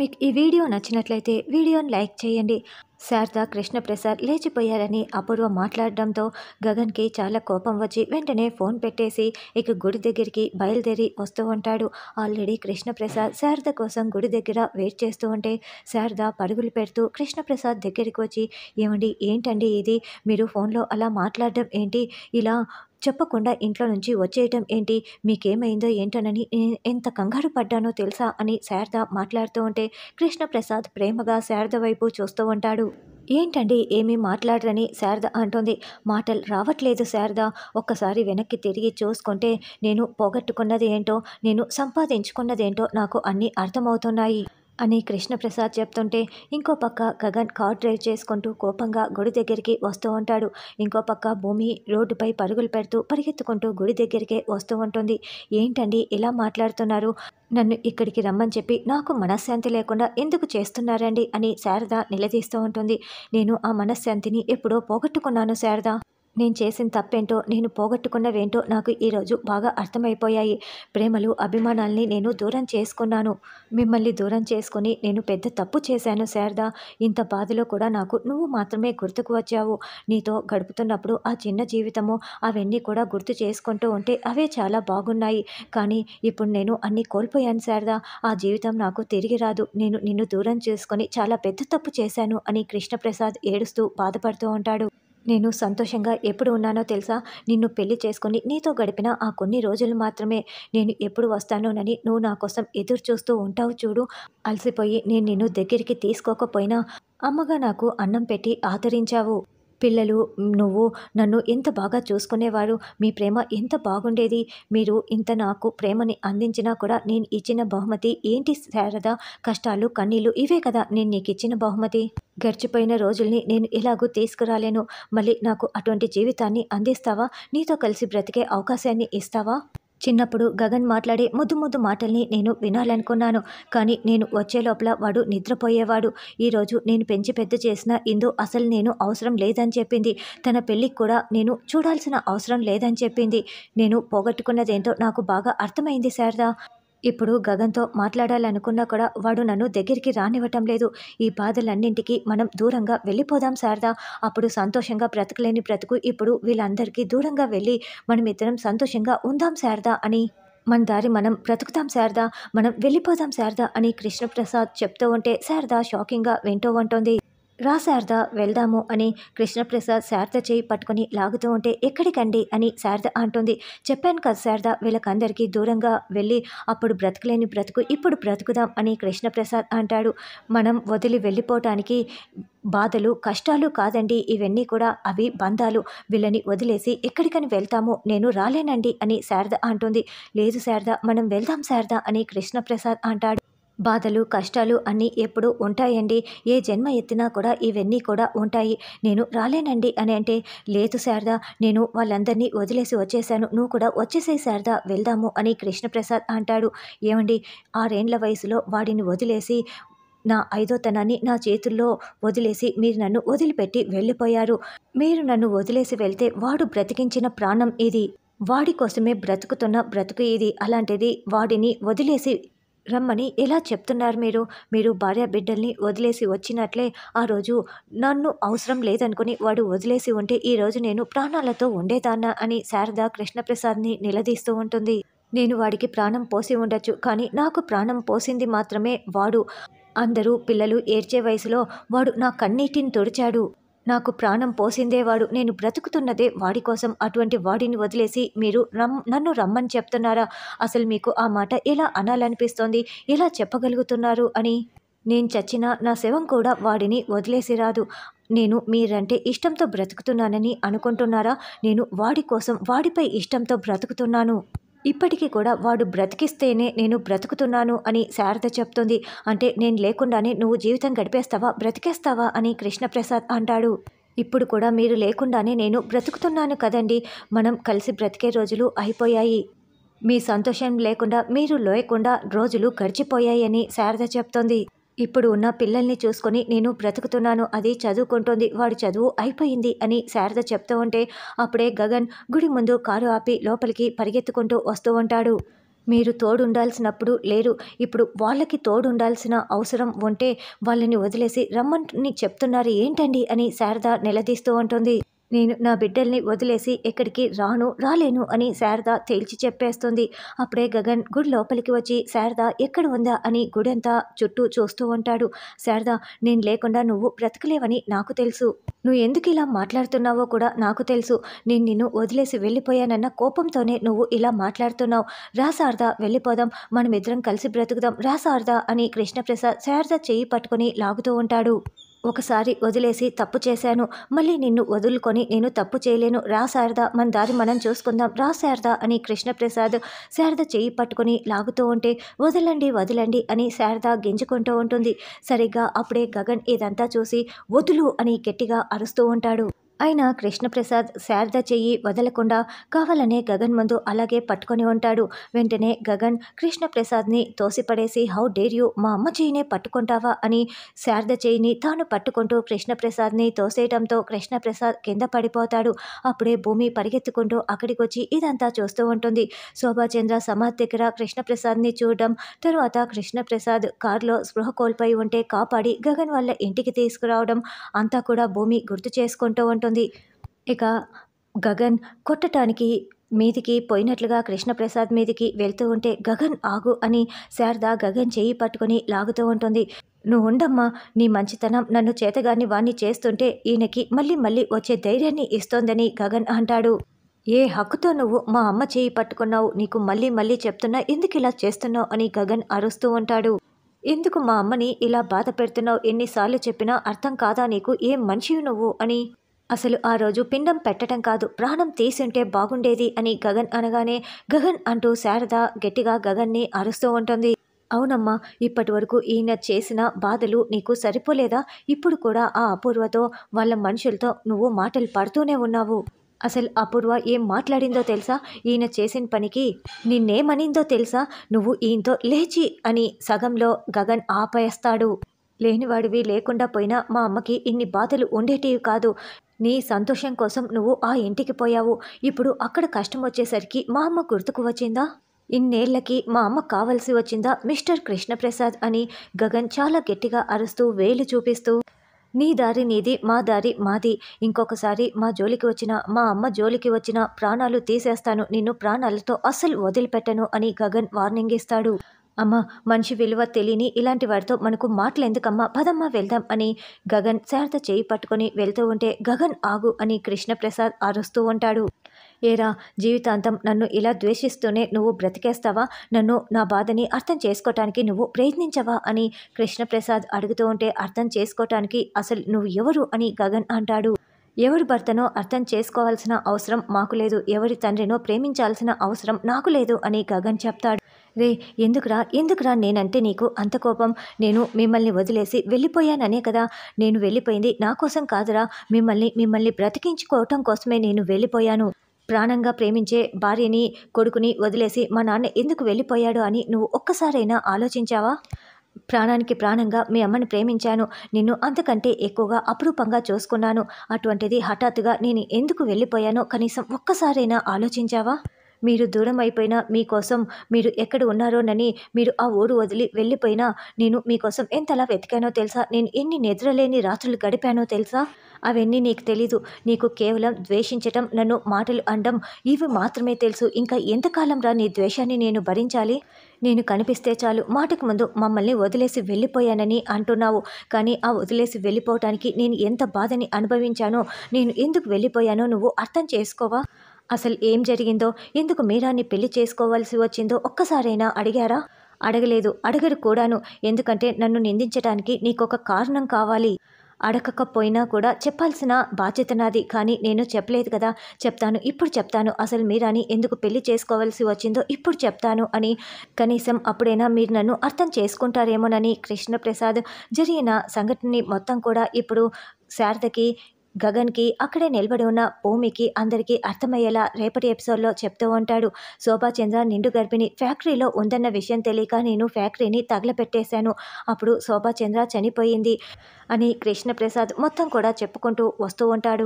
మీకు ఈ వీడియో నచ్చినట్లయితే వీడియోని లైక్ చేయండి శారదా కృష్ణప్రసాద్ లేచిపోయారని అపూర్వ మాట్లాడడంతో గగన్కి చాలా కోపం వచ్చి వెంటనే ఫోన్ పెట్టేసి ఇక గుడి దగ్గరికి బయలుదేరి వస్తూ ఉంటాడు ఆల్రెడీ కృష్ణప్రసాద్ శారద కోసం గుడి దగ్గర వెయిట్ చేస్తూ ఉంటే శారద పరుగులు పెడుతూ కృష్ణప్రసాద్ దగ్గరికి వచ్చి ఏమండి ఏంటండి ఇది మీరు ఫోన్లో అలా మాట్లాడడం ఏంటి ఇలా చెప్పకుండా ఇంట్లో నుంచి వచ్చేయటం ఏంటి మీకేమైందో ఏంటోనని ఎంత కంగారు పడ్డానో తెలుసా అని శారద మాట్లాడుతూ ఉంటే కృష్ణప్రసాద్ ప్రేమగా శారద వైపు చూస్తూ ఉంటాడు ఏంటండి ఏమీ మాట్లాడరని శారద అంటుంది మాటలు రావట్లేదు శారద ఒక్కసారి వెనక్కి తిరిగి చూసుకుంటే నేను పోగొట్టుకున్నది ఏంటో నేను సంపాదించుకున్నదేంటో నాకు అన్నీ అర్థమవుతున్నాయి అని కృష్ణప్రసాద్ చెప్తుంటే ఇంకో పక్క గగన్ కార్ డ్రైవ్ చేసుకుంటూ కోపంగా గుడి దగ్గరికి వస్తూ ఉంటాడు ఇంకో పక్క భూమి రోడ్డుపై పరుగులు పెడుతూ పరిగెత్తుకుంటూ గుడి దగ్గరికే వస్తూ ఉంటుంది ఏంటండి ఇలా మాట్లాడుతున్నారు నన్ను ఇక్కడికి రమ్మని చెప్పి నాకు మనశ్శాంతి లేకుండా ఎందుకు చేస్తున్నారండి అని శారద నిలదీస్తూ ఉంటుంది నేను ఆ మనశ్శాంతిని ఎప్పుడో పోగొట్టుకున్నాను శారద నేను చేసిన తప్పేంటో నేను పోగొట్టుకున్నవేంటో నాకు ఈరోజు బాగా అర్థమైపోయాయి ప్రేమలు అభిమానాల్ని నేను దూరం చేసుకున్నాను మిమ్మల్ని దూరం చేసుకుని నేను పెద్ద తప్పు చేశాను శారదా ఇంత బాధలో కూడా నాకు నువ్వు మాత్రమే గుర్తుకు వచ్చావు నీతో గడుపుతున్నప్పుడు ఆ చిన్న జీవితము అవన్నీ కూడా గుర్తు చేసుకుంటూ ఉంటే అవే చాలా బాగున్నాయి కానీ ఇప్పుడు నేను అన్నీ కోల్పోయాను శారదా ఆ జీవితం నాకు తిరిగి రాదు నేను నిన్ను దూరం చేసుకొని చాలా పెద్ద తప్పు చేశాను అని కృష్ణప్రసాద్ ఏడుస్తూ బాధపడుతూ ఉంటాడు నేను సంతోషంగా ఎప్పుడు ఉన్నానో తెలుసా నిన్ను పెళ్లి చేసుకుని నీతో గడిపిన ఆ కొన్ని రోజులు మాత్రమే నేను ఎప్పుడు వస్తానోనని నువ్వు నా కోసం ఎదురు చూస్తూ ఉంటావు చూడు అలసిపోయి నేను నిన్ను దగ్గరికి తీసుకోకపోయినా అమ్మగా నాకు అన్నం పెట్టి ఆదరించావు పిల్లలు నువ్వు నన్ను ఎంత బాగా చూసుకునేవారు మీ ప్రేమ ఎంత బాగుండేది మీరు ఇంత నాకు ప్రేమని అందించినా కూడా నేను ఇచ్చిన బహుమతి ఏంటి శారద కష్టాలు కన్నీళ్ళు ఇవే కదా నేను నీకు ఇచ్చిన బహుమతి గడిచిపోయిన రోజుల్ని నేను ఎలాగూ తీసుకురాలేను మళ్ళీ నాకు అటువంటి జీవితాన్ని అందిస్తావా నీతో కలిసి బ్రతికే అవకాశాన్ని ఇస్తావా చిన్నప్పుడు గగన్ మాట్లాడే ముద్దు ముద్దు మాటల్ని నేను వినాలనుకున్నాను కానీ నేను వచ్చే లోపల వాడు నిద్రపోయేవాడు ఈరోజు నేను పెంచి పెద్ద చేసిన ఇందు అసలు నేను అవసరం లేదని చెప్పింది తన పెళ్ళికి కూడా నేను చూడాల్సిన అవసరం లేదని చెప్పింది నేను పోగొట్టుకున్నదేంటో నాకు బాగా అర్థమైంది శారదా ఇప్పుడు గగన్తో మాట్లాడాలనుకున్నా కూడా వాడు నన్ను దగ్గరికి రానివ్వటం లేదు ఈ బాధలన్నింటికి మనం దూరంగా వెళ్ళిపోదాం శారదా అప్పుడు సంతోషంగా బ్రతకలేని బ్రతుకు ఇప్పుడు వీళ్ళందరికీ దూరంగా వెళ్ళి మనమిద్దరం సంతోషంగా ఉందాం శారదా అని మన దారి మనం బ్రతుకుతాం శారదా మనం వెళ్ళిపోదాం శారదా అని కృష్ణప్రసాద్ చెప్తూ ఉంటే శారదా షాకింగ్గా వింటూ ఉంటుంది రా శారద వెళ్దాము అని కృష్ణప్రసాద్ శారద చేయి పట్టుకుని లాగుతూ ఉంటే ఎక్కడికండి అని శారద అంటుంది చెప్పాను కదా శారద వీళ్ళకందరికీ దూరంగా వెళ్ళి అప్పుడు బ్రతకలేని బ్రతుకు ఇప్పుడు బ్రతుకుదాం అని కృష్ణప్రసాద్ అంటాడు మనం వదిలి వెళ్ళిపోవటానికి బాధలు కష్టాలు కాదండి ఇవన్నీ కూడా అవి బంధాలు వీళ్ళని వదిలేసి ఎక్కడికని వెళ్తాము నేను రాలేనండి అని శారద అంటుంది లేదు శారద మనం వెళ్దాం శారద అని కృష్ణప్రసాద్ అంటాడు బాధలు కష్టాలు అన్నీ ఎప్పుడూ ఉంటాయండి ఏ జన్మ ఎత్తినా కూడా ఇవన్నీ కూడా ఉంటాయి నేను రాలేనండి అని అంటే లేదు శారదా నేను వాళ్ళందరినీ వదిలేసి వచ్చేసాను నువ్వు కూడా వచ్చేసే శారదా వెళ్దాము అని కృష్ణప్రసాద్ అంటాడు ఏమండి ఆరేండ్ల వయసులో వాడిని వదిలేసి నా ఐదోతనాన్ని నా చేతుల్లో వదిలేసి మీరు నన్ను వదిలిపెట్టి వెళ్ళిపోయారు మీరు నన్ను వదిలేసి వెళ్తే వాడు బ్రతికించిన ప్రాణం ఇది వాడి కోసమే బ్రతుకుతున్న బ్రతుకు ఇది అలాంటిది వాడిని వదిలేసి రమ్మని ఎలా చెప్తున్నారు మీరు మీరు భార్య బిడ్డల్ని వదిలేసి వచ్చినట్లే ఆ రోజు నన్ను అవసరం లేదనుకుని వాడు వదిలేసి ఉంటే ఈ రోజు నేను ప్రాణాలతో ఉండేదాన్న అని శారద కృష్ణప్రసాద్ని నిలదీస్తూ ఉంటుంది నేను వాడికి ప్రాణం పోసి ఉండొచ్చు కానీ నాకు ప్రాణం పోసింది మాత్రమే వాడు అందరూ పిల్లలు ఏడ్చే వయసులో వాడు నా కన్నీటిని తుడిచాడు నాకు ప్రాణం పోసిందేవాడు నేను బ్రతుకుతున్నదే వాడి కోసం అటువంటి వాడిని వదిలేసి మీరు రమ్ నన్ను రమ్మని చెప్తున్నారా అసలు మీకు ఆ మాట ఎలా అనాలనిపిస్తోంది ఎలా చెప్పగలుగుతున్నారు అని నేను చచ్చినా నా శవం కూడా వాడిని వదిలేసి రాదు నేను మీరంటే ఇష్టంతో బ్రతుకుతున్నానని అనుకుంటున్నారా నేను వాడి కోసం వాడిపై ఇష్టంతో బ్రతుకుతున్నాను ఇప్పటికీ కూడా వాడు బ్రతికిస్తేనే నేను బ్రతుకుతున్నాను అని శారద చెప్తుంది అంటే నేను లేకుండానే నువ్వు జీవితం గడిపేస్తావా బ్రతికేస్తావా అని కృష్ణప్రసాద్ అంటాడు ఇప్పుడు కూడా మీరు లేకుండానే నేను బ్రతుకుతున్నాను కదండి మనం కలిసి బ్రతికే రోజులు అయిపోయాయి మీ సంతోషం లేకుండా మీరు లేకుండా రోజులు గడిచిపోయాయని శారద చెప్తోంది ఇప్పుడు ఉన్న పిల్లల్ని చూసుకొని నేను బ్రతుకుతున్నాను అది చదువుకుంటోంది వాడు చదువు అయిపోయింది అని శారద చెప్తూ ఉంటే అప్పుడే గగన్ గుడి ముందు కారు ఆపి లోపలికి పరిగెత్తుకుంటూ వస్తూ ఉంటాడు మీరు తోడుండాల్సినప్పుడు లేరు ఇప్పుడు వాళ్ళకి తోడుండాల్సిన అవసరం ఉంటే వాళ్ళని వదిలేసి రమ్మని చెప్తున్నారు ఏంటండి అని శారద నిలదీస్తూ ఉంటుంది నేను నా బిడ్డల్ని వదిలేసి ఎక్కడికి రాను రాలేను అని శారద తేల్చి చెప్పేస్తుంది అప్పుడే గగన్ గుడి లోపలికి వచ్చి శారద ఎక్కడ ఉందా అని గుడంతా చుట్టూ చూస్తూ ఉంటాడు శారద నేను లేకుండా నువ్వు బ్రతకలేవని నాకు తెలుసు నువ్వు ఎందుకు ఇలా మాట్లాడుతున్నావో కూడా నాకు తెలుసు నేను నిన్ను వదిలేసి వెళ్ళిపోయానన్న కోపంతోనే నువ్వు ఇలా మాట్లాడుతున్నావు రా శారద వెళ్ళిపోదాం మనమిద్దరం కలిసి బ్రతుకుదాం రా శారద అని కృష్ణప్రసాద్ శారద చేయి పట్టుకుని లాగుతూ ఉంటాడు ఒకసారి వదిలేసి తప్పు చేశాను మళ్ళీ నిన్ను వదులుకొని నేను తప్పు చేయలేను రా శారదా మన దారి మనం చూసుకుందాం రా శారదా అని కృష్ణప్రసాద్ శారద చేయి పట్టుకొని లాగుతూ ఉంటే వదలండి వదలండి అని శారద గింజుకుంటూ ఉంటుంది సరిగ్గా అప్పుడే గగన్ ఇదంతా చూసి వదులు అని గట్టిగా అరుస్తూ ఉంటాడు అయినా కృష్ణప్రసాద్ శారద చెయ్యి వదలకుండా కావాలనే గగన్ ముందు అలాగే పట్టుకొని ఉంటాడు వెంటనే గగన్ కృష్ణప్రసాద్ని తోసిపడేసి హౌ డేర్ యూ మా అమ్మ చెయ్యినే పట్టుకుంటావా అని శారద చెయ్యిని తాను పట్టుకుంటూ కృష్ణప్రసాద్ని తోసేయడంతో కృష్ణప్రసాద్ కింద పడిపోతాడు అప్పుడే భూమి పరిగెత్తుకుంటూ అక్కడికి వచ్చి ఇదంతా చూస్తూ ఉంటుంది శోభాచంద్ర సమాధి దగ్గర కృష్ణప్రసాద్ని చూడడం తరువాత కృష్ణప్రసాద్ కారులో స్పృహ కోల్పోయి ఉంటే కాపాడి గగన్ వాళ్ళ ఇంటికి తీసుకురావడం అంతా కూడా భూమి గుర్తు చేసుకుంటూ ఉంటుంది ఉంటుంది ఇక గగన్ కొట్టడానికి మీదికి పోయినట్లుగా కృష్ణప్రసాద్ మీదికి వెళ్తూ ఉంటే గగన్ ఆగు అని శారద గగన్ చేయి పట్టుకుని లాగుతూ ఉంటుంది నువ్వు ఉండమ్మా నీ మంచితనం నన్ను చేతగాని వాణ్ణి చేస్తుంటే ఈయనకి మళ్ళీ మళ్ళీ వచ్చే ధైర్యాన్ని ఇస్తోందని గగన్ అంటాడు ఏ హక్కుతో నువ్వు మా అమ్మ చేయి పట్టుకున్నావు నీకు మళ్ళీ మళ్ళీ చెప్తున్నా ఎందుకు ఇలా చేస్తున్నావు అని గగన్ అరుస్తూ ఉంటాడు ఎందుకు మా అమ్మని ఇలా బాధ పెడుతున్నావు ఎన్నిసార్లు చెప్పినా అర్థం కాదా నీకు ఏ మనిషివి నువ్వు అని అసలు ఆ రోజు పిండం పెట్టడం కాదు ప్రాణం తీసుంటే బాగుండేది అని గగన్ అనగానే గగన్ అంటూ శారద గట్టిగా గగన్ని అరుస్తూ ఉంటుంది అవునమ్మా ఇప్పటి వరకు ఈయన చేసిన బాధలు నీకు సరిపోలేదా ఇప్పుడు కూడా ఆ అపూర్వతో వాళ్ళ మనుషులతో నువ్వు మాటలు పడుతూనే ఉన్నావు అసలు అపూర్వ ఏం మాట్లాడిందో తెలుసా ఈయన చేసిన పనికి నిన్నేమనిందో తెలుసా నువ్వు ఈయనతో లేచి అని సగంలో గగన్ ఆపేస్తాడు లేనివాడివి లేకుండా పోయినా మా అమ్మకి ఇన్ని బాధలు ఉండేటివి కాదు నీ సంతోషం కోసం నువ్వు ఆ ఇంటికి పోయావు ఇప్పుడు అక్కడ కష్టం వచ్చేసరికి మా అమ్మ గుర్తుకు వచ్చిందా ఇన్నేళ్లకి మా అమ్మ కావలసి వచ్చిందా మిస్టర్ కృష్ణప్రసాద్ అని గగన్ చాలా గట్టిగా అరుస్తూ వేలు చూపిస్తూ నీ దారి నీది మా దారి మాది ఇంకొకసారి మా జోలికి వచ్చిన మా అమ్మ జోలికి వచ్చిన ప్రాణాలు తీసేస్తాను నిన్ను ప్రాణాలతో అస్సలు వదిలిపెట్టను అని గగన్ వార్నింగ్ ఇస్తాడు అమ్మ మనిషి విలువ తెలియని ఇలాంటి వారితో మనకు మాటలు ఎందుకమ్మా పదమ్మా వెళ్దాం అని గగన్ శారద చేయి పట్టుకొని వెళ్తూ ఉంటే గగన్ ఆగు అని కృష్ణప్రసాద్ అరుస్తూ ఉంటాడు ఏరా జీవితాంతం నన్ను ఇలా ద్వేషిస్తూనే నువ్వు బ్రతికేస్తావా నన్ను నా బాధని అర్థం చేసుకోవటానికి నువ్వు ప్రయత్నించవా అని కృష్ణప్రసాద్ అడుగుతూ ఉంటే అర్థం చేసుకోవటానికి అసలు నువ్వు ఎవరు అని గగన్ అంటాడు ఎవరి భర్తనో అర్థం చేసుకోవాల్సిన అవసరం మాకు లేదు ఎవరి తండ్రినో ప్రేమించాల్సిన అవసరం నాకు లేదు అని గగన్ చెప్తాడు రే ఎందుకురా ఎందుకురా నేనంటే నీకు అంత కోపం నేను మిమ్మల్ని వదిలేసి వెళ్ళిపోయాననే కదా నేను వెళ్ళిపోయింది నా కోసం కాదురా మిమ్మల్ని మిమ్మల్ని బ్రతికించుకోవటం కోసమే నేను వెళ్ళిపోయాను ప్రాణంగా ప్రేమించే భార్యని కొడుకుని వదిలేసి మా నాన్న ఎందుకు వెళ్ళిపోయాడు అని నువ్వు ఒక్కసారైనా ఆలోచించావా ప్రాణానికి ప్రాణంగా మీ అమ్మని ప్రేమించాను నిన్ను అంతకంటే ఎక్కువగా అపురూపంగా చూసుకున్నాను అటువంటిది హఠాత్తుగా నేను ఎందుకు వెళ్ళిపోయానో కనీసం ఒక్కసారైనా ఆలోచించావా మీరు దూరం అయిపోయినా మీకోసం మీరు ఎక్కడ ఉన్నారోనని మీరు ఆ ఊరు వదిలి వెళ్ళిపోయినా నేను మీకోసం ఎంతలా వెతికానో తెలుసా నేను ఎన్ని నిద్రలేని రాత్రులు గడిపానో తెలుసా అవన్నీ నీకు తెలీదు నీకు కేవలం ద్వేషించటం నన్ను మాటలు అండం ఇవి మాత్రమే తెలుసు ఇంకా ఎంతకాలం రా నీ ద్వేషాన్ని నేను భరించాలి నేను కనిపిస్తే చాలు మాటకు ముందు మమ్మల్ని వదిలేసి వెళ్ళిపోయానని అంటున్నావు కానీ ఆ వదిలేసి వెళ్ళిపోవటానికి నేను ఎంత బాధని అనుభవించానో నేను ఎందుకు వెళ్ళిపోయానో నువ్వు అర్థం చేసుకోవా అసలు ఏం జరిగిందో ఎందుకు మీరాన్ని పెళ్లి చేసుకోవాల్సి వచ్చిందో ఒక్కసారైనా అడిగారా అడగలేదు అడగరు కూడాను ఎందుకంటే నన్ను నిందించడానికి నీకొక కారణం కావాలి అడగకపోయినా కూడా చెప్పాల్సిన బాధ్యత నాది కానీ నేను చెప్పలేదు కదా చెప్తాను ఇప్పుడు చెప్తాను అసలు మీరాని ఎందుకు పెళ్లి చేసుకోవాల్సి వచ్చిందో ఇప్పుడు చెప్తాను అని కనీసం అప్పుడైనా మీరు నన్ను అర్థం చేసుకుంటారేమోనని కృష్ణప్రసాద్ జరిగిన సంఘటనని మొత్తం కూడా ఇప్పుడు శారదకి గగన్కి అక్కడే నిలబడి ఉన్న భూమికి అందరికీ అర్థమయ్యేలా రేపటి ఎపిసోడ్లో చెప్తూ ఉంటాడు శోభాచంద్ర నిండు గర్భిణి ఫ్యాక్టరీలో ఉందన్న విషయం తెలియక నేను ఫ్యాక్టరీని తగలపెట్టేశాను అప్పుడు శోభాచంద్ర చనిపోయింది అని కృష్ణప్రసాద్ మొత్తం కూడా చెప్పుకుంటూ వస్తూ ఉంటాడు